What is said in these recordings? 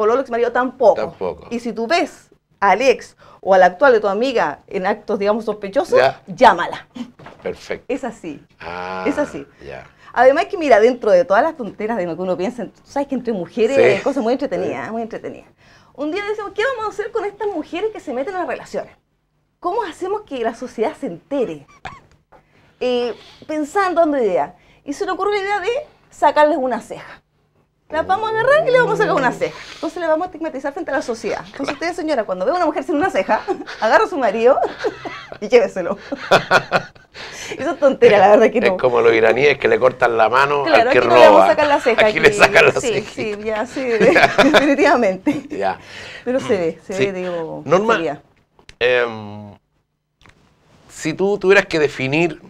pololo, ex marido tampoco. Tampoco. Y si tú ves al ex o al actual de tu amiga en actos, digamos, sospechosos, llámala. Perfecto. Es así. Ah, es así. Además que mira, dentro de todas las fronteras de lo que uno piensa, tú sabes que entre mujeres es cosas muy entretenidas, muy entretenida. Un día decimos, ¿qué vamos a hacer con estas mujeres que se meten en las relaciones? ¿Cómo hacemos que la sociedad se entere? Eh, pensando, dando idea. Y se le ocurre la idea de sacarles una ceja la vamos a agarrar y le vamos a sacar una ceja. Entonces le vamos a estigmatizar frente a la sociedad. Entonces usted, señora, cuando ve a una mujer sin una ceja, agarra a su marido y lléveselo. Eso es tontería, la verdad que no. Es como los iraníes que le cortan la mano al que roba. le Aquí, le sacan la sí, ceja. Sí, sí, ya, sí, definitivamente. Ya. Pero se ve, se ve, digo, Normal. Em, si tú tuvieras que definir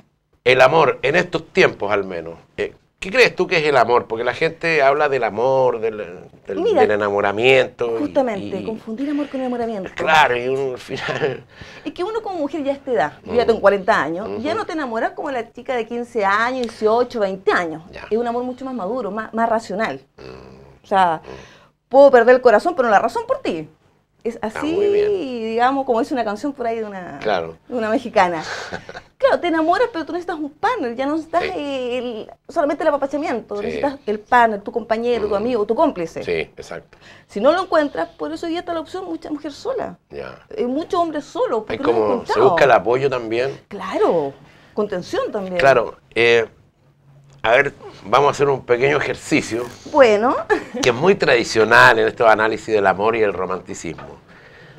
el amor en estos tiempos al menos, eh, ¿Qué crees tú que es el amor? Porque la gente habla del amor, del, enamoramiento. Justamente, confundir amor con enamoramiento. Claro, y uno al final. Es que uno como mujer ya a esta edad, mm. tengo 40 años, ya no te enamoras como la chica de 15 años, 18, 20 años. Es un amor mucho más maduro, más, racional. Mm. O sea, mm. puedo perder el corazón, pero la razón por ti. Es así, digamos, como dice una canción por ahí de una, una mexicana. claro, te enamoras, pero tú necesitas un panel, ya no necesitas solamente el apapachamiento, necesitas el panel, tu compañero, tu mm. amigo, tu cómplice. Sí, exacto. Si no lo encuentras, por eso ya está la opción mucha mujer sola. Ya. Eh, muchos hombres solos. Como, se busca el apoyo también. Claro, contención también. Claro, eh, a ver, vamos a hacer un pequeño ejercicio. Bueno. Que es muy tradicional en estos análisis del amor y el romanticismo.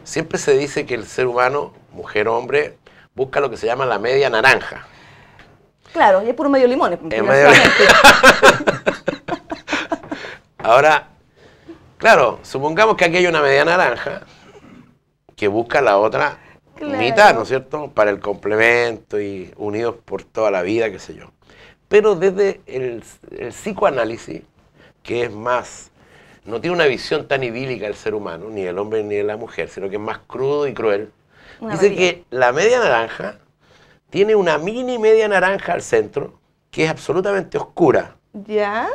Siempre se dice que el ser humano, mujer o hombre, busca lo que se llama la media naranja. Claro, y es puro medio limón. Es medio... Ahora, claro, supongamos que aquí hay una media naranja que busca la otra mitad, ¿no es cierto? Para el complemento y unidos por toda la vida, qué sé yo. Pero desde el, psicoanálisis, que es más, no tiene una visión tan idílica del ser humano, ni del hombre ni de la mujer, sino que es más crudo y cruel, dice que la media naranja tiene una mini media naranja al centro, que es absolutamente oscura. ¿Ya?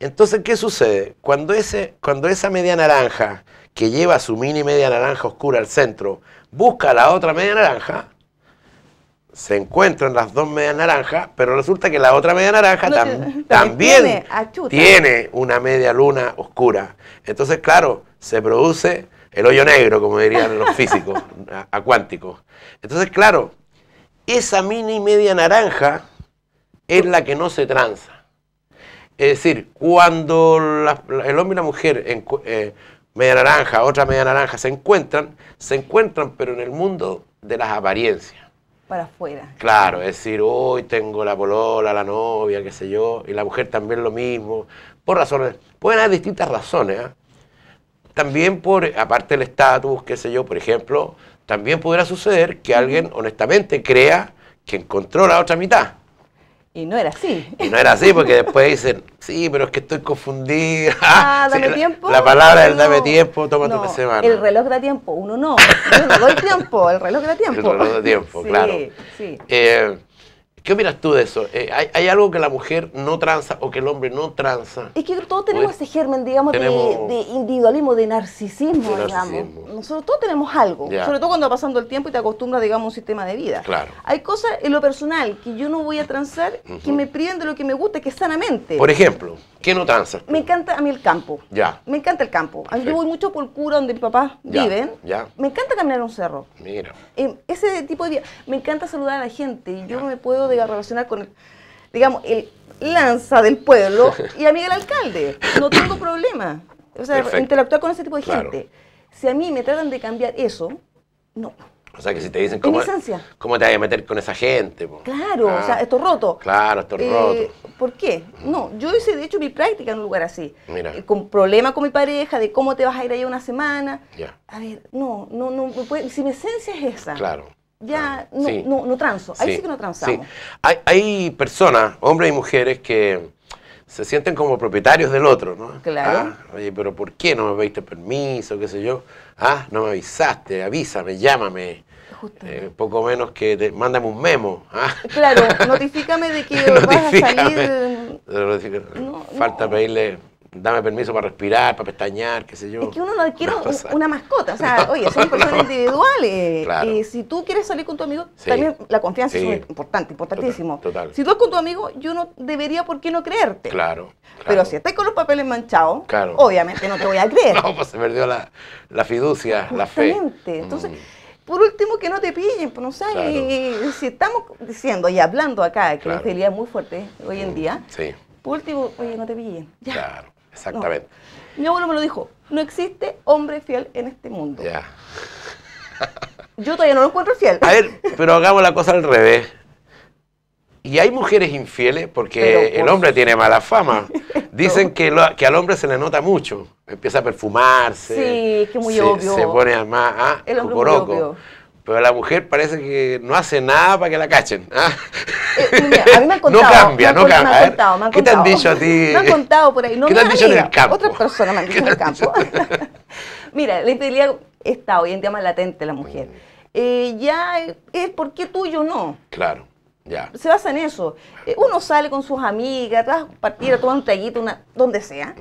Entonces, ¿qué sucede? Cuando, ese, cuando esa media naranja, que lleva su mini media naranja oscura al centro, busca la otra media naranja, se encuentran las dos medias naranjas, pero resulta que la otra media naranja también tiene, una media luna oscura. Entonces, claro, se produce el hoyo negro, como dirían los físicos acuánticos. Entonces, claro, esa mini media naranja es la que no se tranza. Es decir, cuando el hombre y la mujer, en, eh, media naranja, otra media naranja, se encuentran, se encuentran pero en el mundo de las apariencias para afuera. Claro, es decir, hoy tengo la polola, la novia, qué sé yo, y la mujer también lo mismo, por razones, pueden haber distintas razones. ¿eh? También por, aparte del estatus, qué sé yo, por ejemplo, también pudiera suceder que alguien honestamente crea que encontró la otra mitad. Y no era así. Y no era así, porque después dicen, sí, pero es que estoy confundida. Ah, dame tiempo. La, palabra del dame tiempo, tómate tu semana. El reloj da tiempo, uno no. Yo no doy tiempo, el reloj da tiempo. El reloj da tiempo, claro. Sí. Eh, ¿Qué opinas tú de eso? Eh, ¿hay, algo que la mujer no tranza o que el hombre no tranza? Es que todos tenemos pues, ese germen, digamos, de, individualismo, de narcisismo, de narcisismo. digamos nosotros todos tenemos algo, sobre todo cuando va pasando el tiempo y te acostumbras, digamos, a un sistema de vida. Claro. Hay cosas en lo personal que yo no voy a transar, que me priven de lo que me gusta, que sanamente. Por ejemplo, ¿qué no transas? Me encanta a mí el campo. Ya. Me encanta el campo. yo voy mucho por cura donde mis papás viven. Me encanta caminar a un cerro. Mira. Eh, ese tipo de vida. Me encanta saludar a la gente y yo me puedo relacionar con el, digamos, el lanza del pueblo y mí el alcalde. No tengo problema. O sea, interactuar con ese tipo de gente. Si a mí me tratan de cambiar eso, no. O sea, que si te dicen, ¿cómo, ¿cómo te vas a meter con esa gente? Claro, o sea, ah. esto roto. Claro, esto eh, roto. ¿Por qué? No, yo hice, de hecho, mi práctica en un lugar así. Mira. Eh, con problemas con mi pareja, de cómo te vas a ir ahí una semana. Ya. A ver, no, no, no, si mi esencia es esa. Claro. Ya, No, no, transo. Ahí sí, que no transamos. Hay, hay personas, hombres y mujeres, que se sienten como propietarios del otro, ¿no? Claro. Ah, oye, pero ¿por qué no me pediste permiso? ¿Qué sé yo? Ah, no me avisaste, avísame, llámame. Eh, poco menos que te, mándame un memo. Ah. Claro, notifícame de que vas a salir. No, Falta pedirle dame permiso para respirar, para pestañear, qué sé yo. Es que uno no adquiere una mascota, o sea, oye, son personas individuales. Claro. si tú quieres salir con tu amigo, también la confianza es importante, importantísimo. Total, Si tú estás con tu amigo, yo no debería por qué no creerte. Claro. Pero si estás con los papeles manchados, obviamente no te voy a creer. no, pues se perdió la, fiducia, la fe. Mm. Entonces, por último, que no te pillen, pues no sé, si estamos diciendo y hablando acá, que la infidelidad es muy fuerte hoy en mm, día. Sí. Por último, oye, no te pillen. Ya. Claro. Exactamente. Mi abuelo me lo dijo, no existe hombre fiel en este mundo. Ya. Yo todavía no lo encuentro fiel. A ver, pero hagamos la cosa al revés. Y hay mujeres infieles porque el hombre tiene mala fama. Dicen que, al hombre se le nota mucho. Empieza a perfumarse. Sí, es que muy obvio. Se pone más ah, el hombre muy pero la mujer parece que no hace nada para que la cachen. ¿ah? Eh, eh, a mí me han contado. No cambia, no cambia. Me han contado, ¿Qué contado. te han dicho a ti? Me han contado por ahí. No ¿Qué te han dicho en el campo? Otras personas me han dicho en el campo. mira, la infidelidad está hoy en día más latente la mujer. Mm. Eh, ya es por qué tuyo no. Claro. Ya. Se basa en eso. uno sale con sus amigas, vas a partir a tomar un traguito, una, donde sea.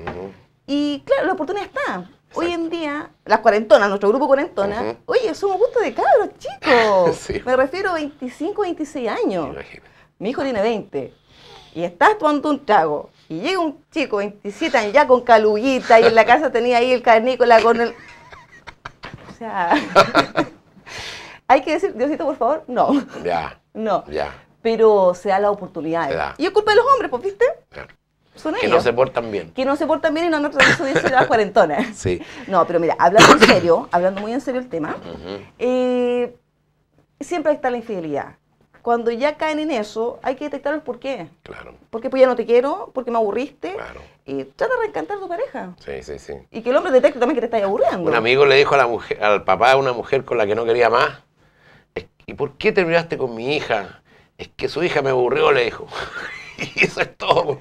Y claro, la oportunidad está. Hoy en día, las cuarentonas, nuestro grupo cuarentona, oye, somos gusto de cabros, chicos. Me refiero a 25, 26 años. Mi hijo tiene 20. Y estás tomando un trago. Y llega un chico, 27 años, ya con caluguita, y en la casa tenía ahí el carnícola con el. O sea. Hay que decir, Diosito, por favor, no. Ya. No. Ya. Pero se da la oportunidad. Y es culpa de los hombres, pues, ¿viste? que no se portan bien. Que no se portan bien y no nos de las cuarentonas. Sí. No, pero mira, hablando en serio, hablando muy en serio el tema, eh, siempre está la infidelidad. Cuando ya caen en eso, hay que detectar el por qué. Claro. Porque pues ya no te quiero, porque me aburriste. Claro. Y trata de reencantar a tu pareja. Sí, sí, sí. Y que el hombre detecte también que te estás aburriendo. Un amigo le dijo a la mujer, al papá de una mujer con la que no quería más, ¿y por qué terminaste con mi hija? Es que su hija me aburrió, le dijo y eso es todo.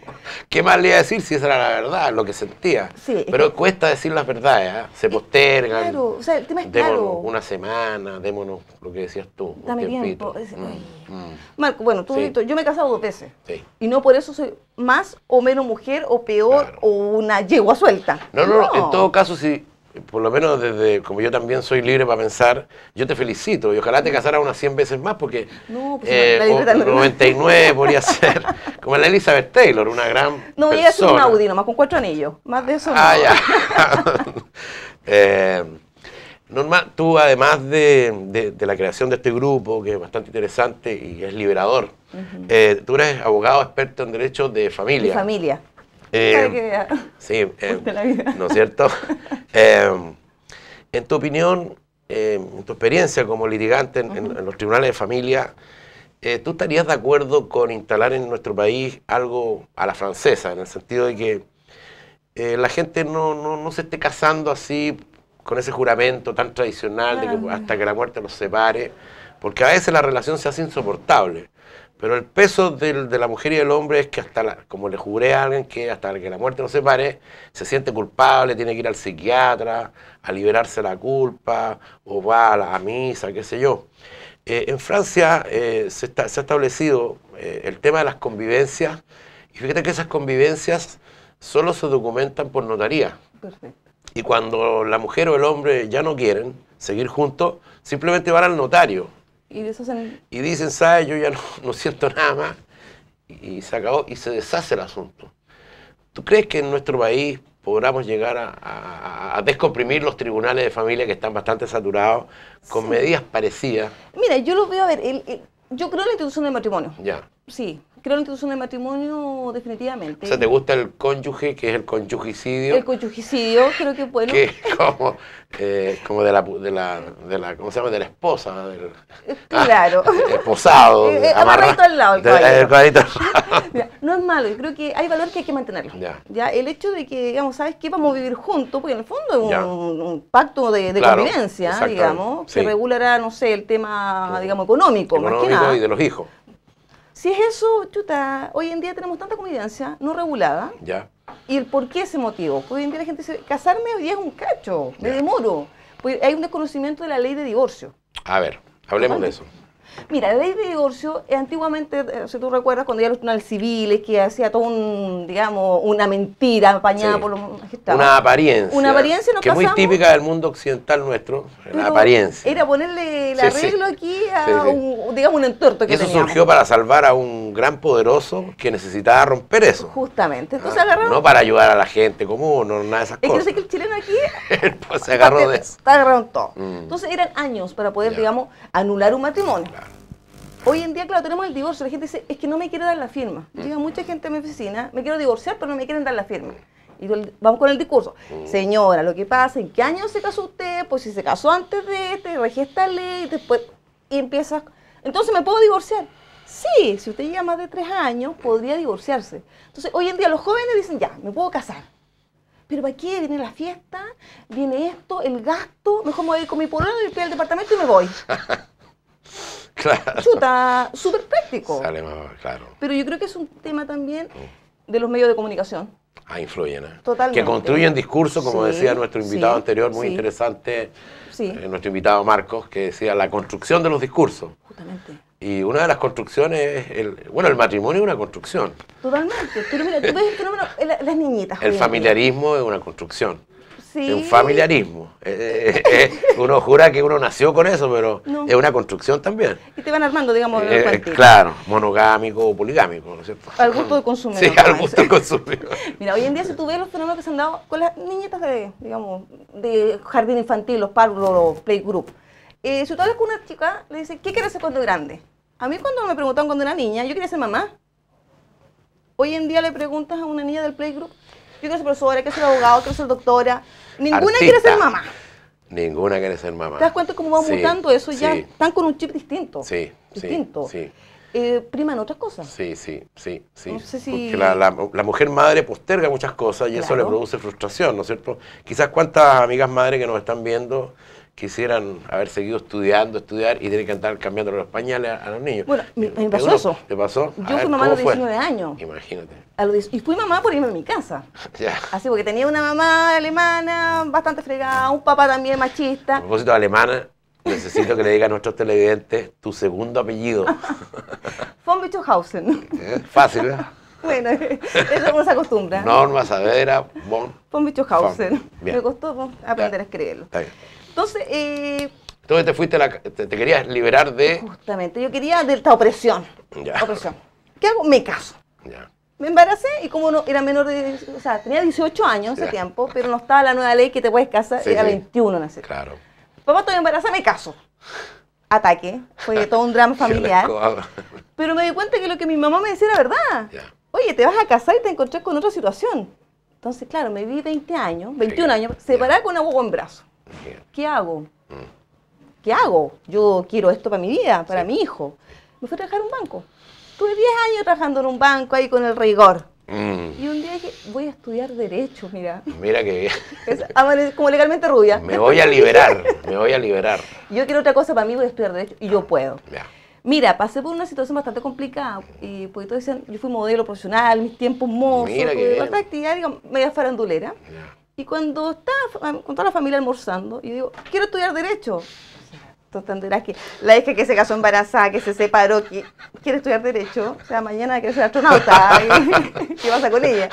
¿Qué más le iba a decir si esa era la verdad, lo que sentía? Pero cuesta decir las verdades, ¿eh? se postergan. Claro, o sea, démonos una semana, démonos lo que decías tú. Dame tiempo. Mm, mm. Marco, bueno, tú, yo me he casado dos veces. Sí. Y no por eso soy más o menos mujer o peor o una yegua suelta. no, no, no. en todo caso, si por lo menos desde, como yo también soy libre para pensar, yo te felicito y ojalá te casara unas 100 veces más porque 99 pues, eh, podría ser, como la Elizabeth Taylor, una gran No, ella es un Audi nomás con cuatro anillos, más de eso Ah, ya. Eh, Norma, tú además de, la creación de este grupo, que es bastante interesante y es liberador, eh, tú eres abogado experto en derechos de familia. De familia. Eh, sí, eh, ¿no es cierto? Eh, en tu opinión, en tu experiencia como litigante en, los tribunales de familia, ¿tú estarías de acuerdo con instalar en nuestro país algo a la francesa, en el sentido de que la gente no, no, se esté casando así con ese juramento tan tradicional de que hasta que la muerte los separe? Porque a veces la relación se hace insoportable. Pero el peso de la mujer y el hombre es que hasta, como le juré a alguien, que hasta que la muerte no se pare, se siente culpable, tiene que ir al psiquiatra, a liberarse la culpa, o va a, la, misa, qué sé yo. Eh, en Francia eh, se, ha establecido eh, el tema de las convivencias, y fíjate que esas convivencias solo se documentan por notaría. Perfecto. Y cuando la mujer o el hombre ya no quieren seguir juntos, simplemente van al notario y, y dicen, ¿sabes? Yo ya no, siento nada más. Y, se acabó y se deshace el asunto. ¿Tú crees que en nuestro país podamos llegar a, descomprimir los tribunales de familia que están bastante saturados con medidas parecidas? Mira, yo lo veo, a ver, yo creo en la institución del matrimonio. Ya. Sí, creo en la institución matrimonio definitivamente. O sea, ¿te gusta el cónyuge, que es el conyugicidio? El conyugicidio, creo que bueno. Que como, eh, como de, la, de, la, ¿cómo De esposa. claro. esposado. al lado. El eh, cuadrito. no es malo, yo creo que hay valor que hay que mantenerlo. Ya. El hecho de que, digamos, ¿sabes que Vamos a vivir juntos, porque en el fondo es un, pacto de, convivencia, digamos, Se regulará, no sé, el tema, digamos, económico, más que nada. y de los hijos. Si es eso, chuta, hoy en día tenemos tanta convivencia no regulada. Ya. ¿Y el por qué ese motivo? Porque hoy en día la gente dice, casarme hoy día es un cacho, me demoro. Pues hay un desconocimiento de la ley de divorcio. A ver, hablemos de eso. Mira, la ley de Divorcio, eh, antiguamente, eh, si tú recuerdas, cuando ya los tribunales civiles, que hacía todo un, digamos, una mentira apañada por los Una apariencia. Una apariencia Que es muy típica del mundo occidental nuestro, la apariencia. Era ponerle el arreglo aquí a, un, digamos, un entorto que Y eso surgió para salvar a un gran poderoso que necesitaba romper eso. Justamente. Ah, Entonces agarró. No para ayudar a la gente común, no nada de esas cosas. que sé que el chileno aquí. Pues, se agarró de eso. todo. Mm. Entonces eran años para poder, digamos, anular un matrimonio. Hoy en día, claro, tenemos el divorcio. La gente dice, es que no me quiere dar la firma. Mm. Llega mucha gente a mi oficina, me quiero divorciar, pero no me quieren dar la firma. Y vamos con el discurso. Mm. Señora, lo que pasa, ¿en qué año se casó usted? Pues si se casó antes de este, registra ley, después. Y empieza, Entonces me puedo divorciar. Sí, si usted llega más de tres años, podría divorciarse. Entonces, hoy en día los jóvenes dicen, ya, me puedo casar. Pero ¿para qué? Viene la fiesta, viene esto, el gasto, mejor me voy con mi pololo y al departamento y me voy. claro. Chuta, súper práctico. Sale más, claro. Pero yo creo que es un tema también mm. de los medios de comunicación. Ah, influyen, ¿eh? Totalmente. Que construyen discursos, como decía nuestro invitado anterior, muy interesante, eh, nuestro invitado Marcos, que decía la construcción de los discursos. Justamente. Y una de las construcciones es el. Bueno, el matrimonio es una construcción. Totalmente. Tú, mira, tú ves el fenómeno las niñitas. El familiarismo es una construcción. Sí. Es un familiarismo. Eh, eh, eh, uno jura que uno nació con eso, pero es una construcción también. Y te van armando, digamos, eh, Claro, monogámico o poligámico, ¿no es cierto? Al gusto del consumidor. Sí, al gusto del consumidor. Mira, hoy en día si tú ves los fenómenos que se han dado con las niñitas de, digamos, de jardín infantil, los párvulos, los playgroup, si usted hablas con una chica le dice, ¿qué quieres ser cuando grande? A mí cuando me preguntaban cuando era niña, yo quería ser mamá. Hoy en día le preguntas a una niña del playgroup, yo quiero ser profesora, quiero ser abogado, quiero ser doctora. Ninguna quiere ser mamá. Ninguna quiere ser mamá. ¿Te das cuenta cómo va mutando eso? Ya están con un chip distinto. Sí, distinto. Sí, eh, priman otras cosas. Sí, sí, sí, sí. la, mujer madre posterga muchas cosas y eso le produce frustración, ¿no es cierto? Quizás cuántas amigas madres que nos están viendo quisieran haber seguido estudiando, estudiar y tener que andar cambiando los pañales a, los niños. Bueno, me, pasó eso. ¿Te pasó? Yo fui mamá a los 19 años. Imagínate. y fui mamá por irme a mi casa. Así porque tenía una mamá alemana bastante fregada, un papá también machista. A propósito de alemana, necesito que le diga a nuestros televidentes tu segundo apellido. Von Bichohausen. Eh, fácil, ¿verdad? ¿eh? Bueno, eso como se acostumbra. Norma Saavedra von... Von Bichohausen. Me costó pues, aprender a escribirlo. Está bien. Eh, Entonces, te fuiste, la, te, querías liberar de... Justamente, yo quería de esta opresión. Opresión. ¿Qué hago? Me caso. Me embaracé y como no era menor de... O sea, tenía 18 años en ese tiempo, pero no estaba la nueva ley que te puedes casar, era sí. 21 ese Claro. Papá, estoy embarazada, me caso. Ataque, fue todo un drama familiar. pero me di cuenta que lo que mi mamá me decía era verdad. Oye, te vas a casar y te encontré con otra situación. Entonces, claro, me vi 20 años, 21 años, separada con un en brazo. ¿Qué hago? Mm. ¿Qué hago? Yo quiero esto para mi vida, para mi hijo. Me fui a trabajar en un banco. Tuve 10 años trabajando en un banco ahí con el rigor. Mm. Y un día dije, voy a estudiar Derecho, mira. Mira que bien. como legalmente rubia. Me voy a liberar, me voy a liberar. Yo quiero otra cosa para mí, voy a estudiar Derecho y yo ah, puedo. Mira, pasé por una situación bastante complicada, y porque todos yo fui modelo profesional, mis tiempos mozos, Y actividad, digamos, media farandulera. Y cuando está, con toda la familia almorzando, y digo, quiero estudiar Derecho. Tú entenderás que la hija que se casó embarazada, que se separó, que quiere estudiar Derecho, o sea, mañana quiere ser astronauta. ¿Qué pasa con ella?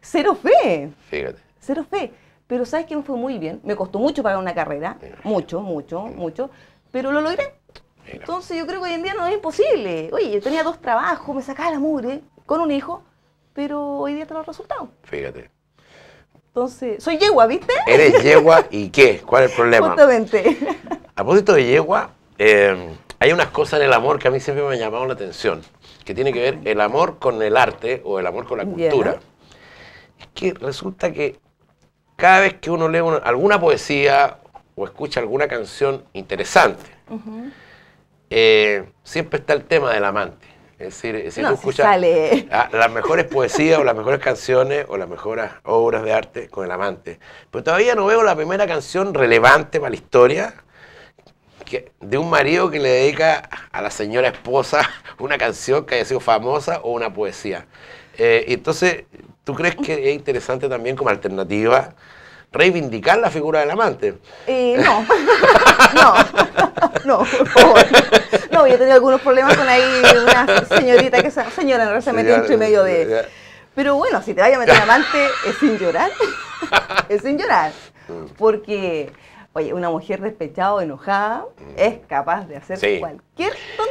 Cero fe. Fíjate. Cero fe. Pero sabes que me fue muy bien. Me costó mucho pagar una carrera. Mucho, mucho, mucho. Pero lo logré. Entonces yo creo que hoy en día no es imposible. Oye, yo tenía dos trabajos, me sacaba la mugre con un hijo, pero hoy día te los resultados. Fíjate. Entonces, soy yegua, ¿viste? Eres yegua y qué, ¿cuál es el problema? Justamente. A propósito de yegua, eh, hay unas cosas en el amor que a mí siempre me han llamado la atención, que tiene que ver el amor con el arte o el amor con la cultura. Es que resulta que cada vez que uno lee alguna poesía o escucha alguna canción interesante, eh, siempre está el tema del amante. Es decir, eh, si escuchas las mejores poesías o las mejores canciones o las mejores obras de arte con el amante. Pero todavía no veo la primera canción relevante para la historia que, de un marido que le dedica a la señora esposa una canción que haya sido famosa o una poesía. Eh, entonces, ¿tú crees que es interesante también como alternativa reivindicar la figura del amante? Eh, no. no. no, No, yo tenía algunos problemas con ahí una señorita que se, señora, no se metió entre medio de. Pero bueno, si te vaya a meter amante, es sin llorar. es sin llorar. Mm. Porque, oye, una mujer despechada o enojada mm. es capaz de hacer cualquier tontería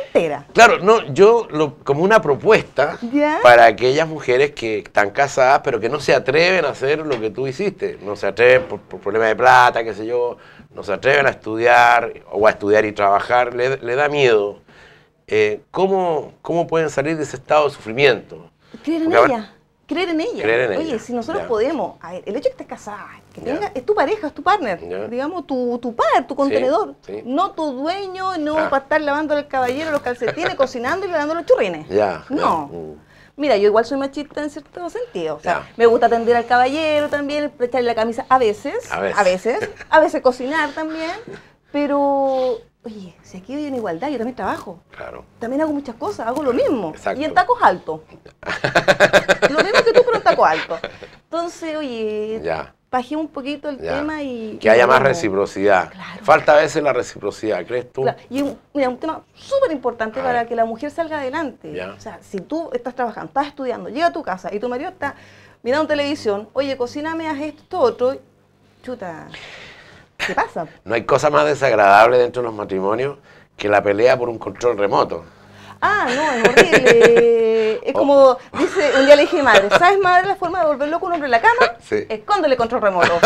Claro, no, yo lo, como una propuesta para aquellas mujeres que están casadas, pero que no se atreven a hacer lo que tú hiciste. No se atreven por, problemas de plata, qué sé yo, no se atreven a estudiar o a estudiar y trabajar, le, da miedo. Eh, ¿cómo, pueden salir de ese estado de sufrimiento? creer en ella. Oye, si nosotros podemos, el hecho de que estés casada, que es tu pareja, es tu partner, digamos, tu, tu par, tu contenedor, no tu dueño, no para estar lavando al caballero los calcetines, cocinando y le los churrines. No. Mm. Mira, yo igual soy machista en cierto sentido. O sea, me gusta atender al caballero también, echarle la camisa a veces, a veces, a veces cocinar también, pero oye, si aquí hay una igualdad, yo también trabajo. Claro. También hago muchas cosas, hago lo mismo. Y en tacos altos. lo mismo que tú, pero en tacos altos. Entonces, oye, ya. bajé un poquito el tema y... Que haya más reciprocidad. Falta a veces la reciprocidad, ¿crees tú? Y mira, un tema súper importante para que la mujer salga adelante. O sea, si tú estás trabajando, estás estudiando, llega a tu casa y tu marido está mirando televisión, oye, cocíname, haz esto, otro, chuta... ¿Qué pasa? No hay cosa más desagradable dentro de los matrimonios que la pelea por un control remoto. Ah, no, es horrible. es como, dice, un día le dije, madre, ¿sabes, madre, la forma de volver loco un hombre en la cama? Sí. Escóndele control remoto.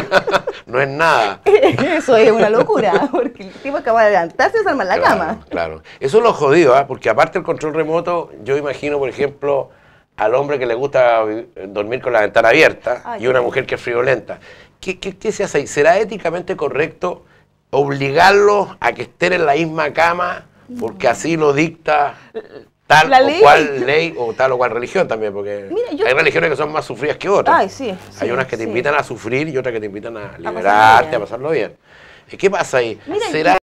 no es nada. Eso es una locura, porque el tipo acaba de levantarse y desarmar la cama. Claro, eso es lo jodido, ¿ah? porque aparte del control remoto, yo imagino, por ejemplo, al hombre que le gusta dormir con la ventana abierta y una mujer que es friolenta. ¿Qué, se hace ahí? ¿Será éticamente correcto obligarlos a que estén en la misma cama porque así lo dicta tal o cual ley o tal o cual religión también, porque hay religiones que son más sufridas que otras. hay unas que te invitan a sufrir y otras que te invitan a liberarte, a, pasarlo bien. ¿Qué pasa ahí? ¿Será